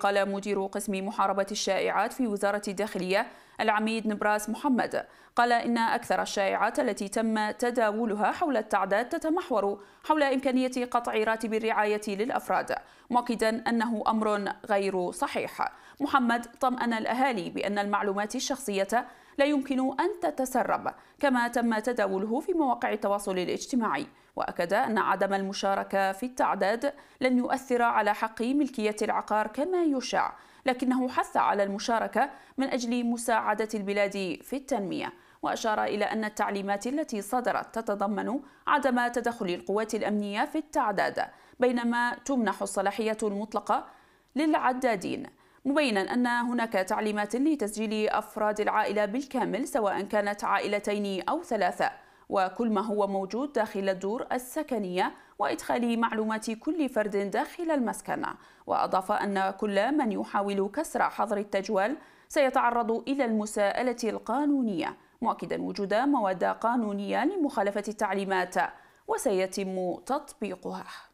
قال مدير قسم محاربة الشائعات في وزارة الداخلية العميد نبراس محمد قال إن أكثر الشائعات التي تم تداولها حول التعداد تتمحور حول إمكانية قطع راتب الرعاية للأفراد مؤكدا أنه أمر غير صحيح محمد طمأن الأهالي بأن المعلومات الشخصية لا يمكن أن تتسرب كما تم تداوله في مواقع التواصل الاجتماعي وأكد أن عدم المشاركة في التعداد لن يؤثر على حق ملكية العقار كما يشاع لكنه حث على المشاركة من أجل مساعدة البلاد في التنمية وأشار إلى أن التعليمات التي صدرت تتضمن عدم تدخل القوات الأمنية في التعداد بينما تمنح الصلاحية المطلقة للعدادين مبينا أن هناك تعليمات لتسجيل أفراد العائلة بالكامل سواء كانت عائلتين أو ثلاثة وكل ما هو موجود داخل الدور السكنية وإدخال معلومات كل فرد داخل المسكن وأضاف أن كل من يحاول كسر حظر التجوال سيتعرض إلى المساءلة القانونية مؤكدا وجود مواد قانونية لمخالفة التعليمات وسيتم تطبيقها